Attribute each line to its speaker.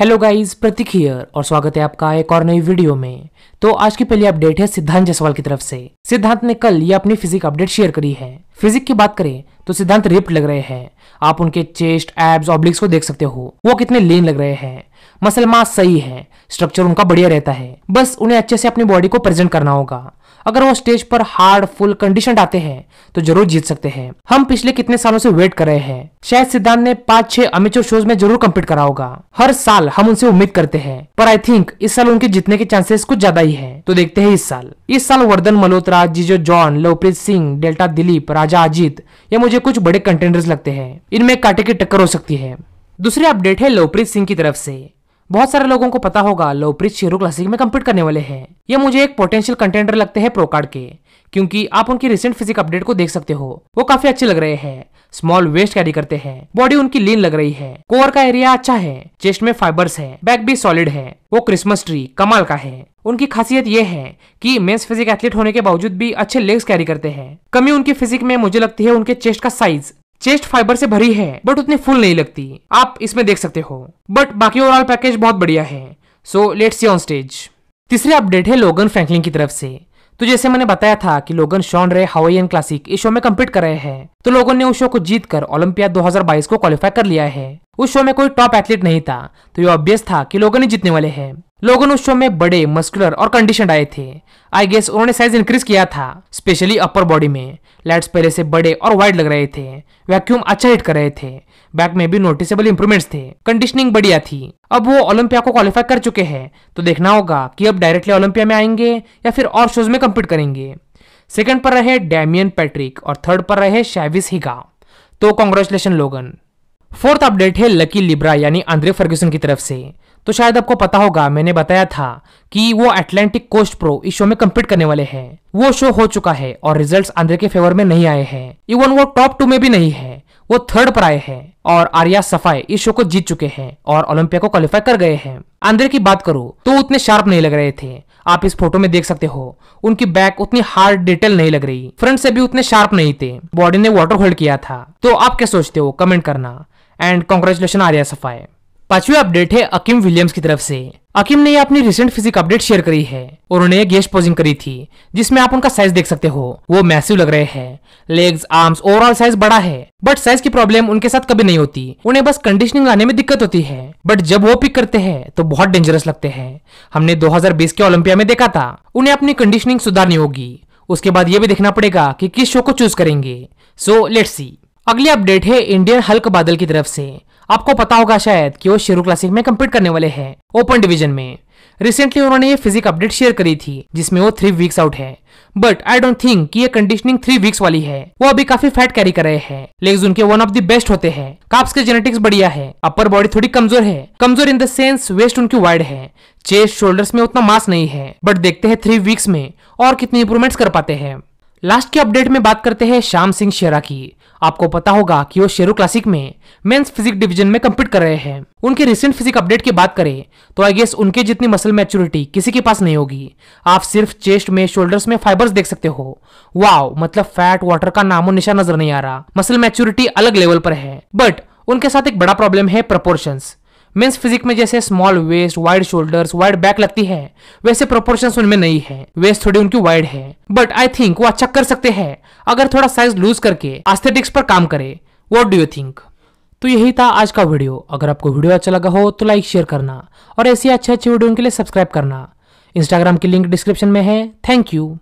Speaker 1: hello guys Prateek here और स्वागत है आपका एक और नई वीडियो में तो आज की पहली अपडेट है सिद्धांत जसवाल की तरफ से सिद्धांत ने कल ये अपनी फिजिक अपडेट शेयर करी है फिजिक की बात करें तो सिद्धांत रिप्ट लग रहे हैं आप उनके चेस्ट एब्स ऑब्लिक्स को देख सकते हो वो कितने लेन लग रहे हैं मसल मास सही है स्ट्रक्चर उनका बढ़िया रहता है बस उन्हें अच्छे से अपनी बॉडी को प्रेजेंट करना होगा अगर वो स्टेज पर हार्ड फुल कंडीशन आते हैं तो जरूर जीत सकते हैं हम पिछले कितने सालों से वेट कर रहे हैं शायद सिद्धांत ने पांच छह अमेचोर शोज में जरूर कम्पीट करा होगा हर साल हम उनसे उम्मीद करते हैं पर आई थिंक इस साल उनके जीतने के चांसेस कुछ ज्यादा ही है तो देखते हैं इस साल इस साल वर्धन मल्होत्रा जीजो जॉन लवप्रीत सिंह डेल्टा दिलीप राजा अजीत ये मुझे कुछ बड़े कंटेंडर्स लगते हैं इनमें कांटे की टक्कर हो सकती है दूसरी अपडेट है लवप्रीत सिंह की तरफ से बहुत सारे लोगों को पता होगा लवप्रीत शेरू क्लासिक में कम्पीट करने वाले हैं ये मुझे एक पोटेंशियल कंटेंडर लगते हैं प्रोकार्ड के क्योंकि आप उनकी रिसेंट फिजिक अपडेट को देख सकते हो वो काफी अच्छे लग रहे हैं स्मॉल वेस्ट कैरी करते हैं बॉडी उनकी लीन लग रही है कोर का एरिया अच्छा है चेस्ट में फाइबर्स है बैक भी सॉलिड है वो क्रिसमस ट्री कमाल का है उनकी खासियत ये है कि मेंस फिजिक एथलीट होने के बावजूद भी अच्छे लेग्स कैरी करते हैं कमी उनकी फिजिक में मुझे लगती है उनके चेस्ट का साइज चेस्ट फाइबर से भरी है बट उतनी फुल नहीं लगती आप इसमें देख सकते हो बट बाकी ओवरऑल पैकेज बहुत बढ़िया है so let's see on stage तीसरी अपडेट है लोगन फ्रैंकलिन की तरफ से तो जैसे मैंने बताया था कि Logan Shaun Ray Hawaiian classic इस शो में कम्पीट कर रहे हैं तो लोगन ने उस शो को जीतकर ओलंपियाड 2022 को क्वालिफाई कर लिया है उस शो में कोई टॉप एथलीट नहीं था तो ये ऑब्वियस था कि लोगन ही जीतने वाले हैं लोगों ने उस शो में बड़े मस्कुलर और कंडीशन आए थे आई गेस उन्होंने साइज इंक्रीज किया था स्पेशली अपर बॉडी में लाइट्स पहले से बड़े और वाइड लग रहे थे वैक्यूम अच्छा हिट कर रहे थे बैक में भी नोटिसेबल इंप्रूवमेंट्स थे कंडीशनिंग बढ़िया थी अब वो ओलंपिया को क्वालिफाई कर चुके हैं तो देखना होगा कि अब डायरेक्टली ओलंपिया में आएंगे या फिर और शोज में कम्पीट करेंगे सेकंड पर रहे डैमियन पैट्रिक और थर्ड पर रहे शैविस हिगा तो कॉन्ग्रेचुलेशन लोगन फोर्थ अपडेट है लकी लिब्रा यानी आंद्रे फर्ग्यूसन की तरफ से तो शायद आपको पता होगा मैंने बताया था कि वो एटलांटिक कोस्ट प्रो इस शो में कम्पीट करने वाले हैं वो शो हो चुका है और रिजल्ट्स आंध्र के फेवर में नहीं आए हैं इवन वो टॉप टू में भी नहीं है वो थर्ड पर आए हैं और आर्या सफाई इस शो को जीत चुके हैं और ओलंपिया को क्वालिफाई कर गए हैं आंध्र की बात करूं तो उतने शार्प नहीं लग रहे थे आप इस फोटो में देख सकते हो उनकी बैक उतनी हार्ड डिटेल नहीं लग रही फ्रंट से भी उतने शार्प नहीं थे बॉडी ने वाटर होल्ड किया था तो आप क्या सोचते हो कमेंट करना एंड कॉन्ग्रेचुलेशन आर्या सफाई पांचवी अपडेट है अकीम विलियम्स की तरफ से अकीम ने अपनी रिसेंट फिजिक अपडेट शेयर करी है और उन्होंने गेस्ट पोजिंग करी थी जिसमें आप उनका साइज देख सकते हो वो मैसिव लग रहे हैं लेग्स आर्म्स ओवरऑल साइज बड़ा है बट साइज की प्रॉब्लम उनके साथ कभी नहीं होती उन्हें बस कंडीशनिंग लाने में दिक्कत होती है बट जब वो पिक करते हैं तो बहुत डेंजरस लगते हैं हमने दो के ओलंपिया में देखा था उन्हें अपनी कंडीशनिंग सुधारनी होगी उसके बाद ये भी देखना पड़ेगा कि किस शो को चूज करेंगे सो लेट सी अगली अपडेट है इंडियन हल्क बादल की तरफ से आपको पता होगा शायद कि वो शेरू क्लासिक में कम्पीट करने वाले हैं ओपन डिवीजन में रिसेंटली उन्होंने ये फिजिक अपडेट शेयर करी थी जिसमें वो थ्री वीक्स आउट है बट आई डोंट थिंक कि ये कंडीशनिंग थ्री वीक्स वाली है वो अभी काफी फैट कैरी कर रहे हैं लेग्स उनके वन ऑफ द बेस्ट होते हैं काप्स के जेनेटिक्स बढ़िया है अपर बॉडी थोड़ी कमजोर है कमजोर इन द सेंस वेस्ट उनकी वाइड है चेस्ट शोल्डर्स में उतना मास नहीं है बट देखते हैं थ्री वीक्स में और कितनी इंप्रूवमेंट्स कर पाते हैं लास्ट के अपडेट में बात करते हैं श्याम सिंह शेरा की आपको पता होगा कि वो शेरू क्लासिक में मेंस फिजिक डिवीजन में कम्पीट कर रहे हैं उनके रिसेंट फिजिक अपडेट की बात करें तो आई गेस उनके जितनी मसल मैच्योरिटी किसी के पास नहीं होगी आप सिर्फ चेस्ट में शोल्डर्स में फाइबर्स देख सकते हो वाव मतलब फैट वाटर का नामो निशा नजर नहीं आ रहा मसल मैच्योरिटी अलग लेवल पर है बट उनके साथ एक बड़ा प्रॉब्लम है प्रपोर्शंस मेंस फिजिक में जैसे small waist wide shoulders wide back लगती है वैसे प्रोपोर्शन उनमें नहीं है वेस्ट थोड़ी उनकी वाइड है बट आई थिंक वो अच्छा कर सकते हैं अगर थोड़ा साइज लूज करके आस्थेटिक्स पर काम करे वॉट डू यू थिंक तो यही था आज का वीडियो अगर आपको वीडियो अच्छा लगा हो तो लाइक शेयर करना और ऐसी अच्छे अच्छे वीडियो के लिए सब्सक्राइब करना इंस्टाग्राम की लिंक डिस्क्रिप्शन में है थैंक यू